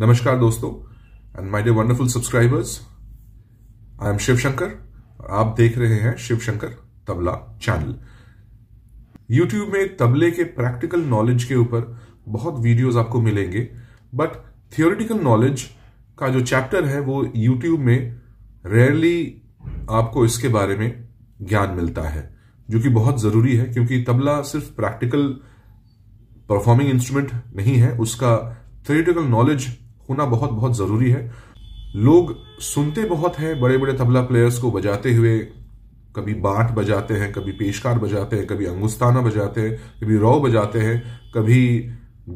नमस्कार दोस्तों and my dear wonderful subscribers I am Shivshankar और आप देख रहे हैं शिवशंकर तबला चैनल यूट्यूब में तबले के प्रैक्टिकल नॉलेज के ऊपर बहुत वीडियोस आपको मिलेंगे बट थियोरिटिकल नॉलेज का जो चैप्टर है वो यूट्यूब में रेयरली आपको इसके बारे में ज्ञान मिलता है जो कि बहुत ज़रूरी है क्योंकि तबला सिर्फ प्रैक्टिकल परफॉर्मिंग इंस्ट्रूमेंट नहीं है उसका थियोरिटिकल नॉलेज होना बहुत बहुत ज़रूरी है लोग सुनते बहुत हैं बड़े बड़े तबला प्लेयर्स को बजाते हुए कभी बाट बजाते हैं कभी पेशकार बजाते हैं कभी अंगुस्ताना बजाते हैं कभी रौ बजाते हैं कभी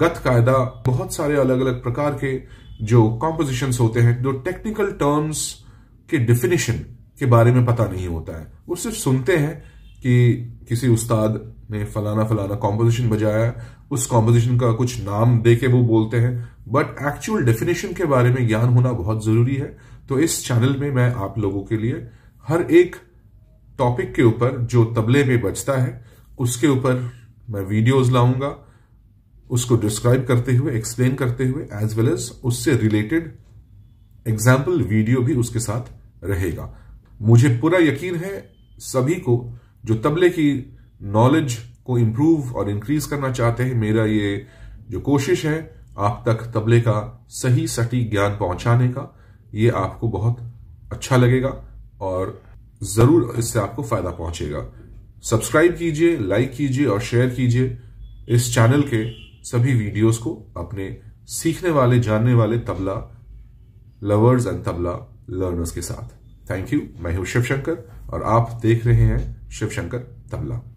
गत कायदा बहुत सारे अलग अलग प्रकार के जो कॉम्पोजिशंस होते हैं जो टेक्निकल टर्म्स के डिफिनेशन के बारे में पता नहीं होता है वो सिर्फ सुनते हैं कि किसी उस्ताद ने फलाना फलाना कॉम्पोजिशन बजाया उस कॉम्पोजिशन का कुछ नाम दे के वो बोलते हैं बट एक्चुअल डेफिनेशन के बारे में ज्ञान होना बहुत जरूरी है तो इस चैनल में मैं आप लोगों के लिए हर एक टॉपिक के ऊपर जो तबले में बजता है उसके ऊपर मैं वीडियोस लाऊंगा उसको डिस्क्राइब करते हुए एक्सप्लेन करते हुए एज वेल एज उससे रिलेटेड एग्जाम्पल वीडियो भी उसके साथ रहेगा मुझे पूरा यकीन है सभी को जो तबले की नॉलेज को इम्प्रूव और इंक्रीज करना चाहते हैं मेरा ये जो कोशिश है आप तक तबले का सही सटीक ज्ञान पहुंचाने का ये आपको बहुत अच्छा लगेगा और ज़रूर इससे आपको फ़ायदा पहुंचेगा सब्सक्राइब कीजिए लाइक कीजिए और शेयर कीजिए इस चैनल के सभी वीडियोस को अपने सीखने वाले जानने वाले tabla lovers and tabla learners के साथ थैंक यू मैं हूं शिवशंकर और आप देख रहे हैं शिवशंकर तबला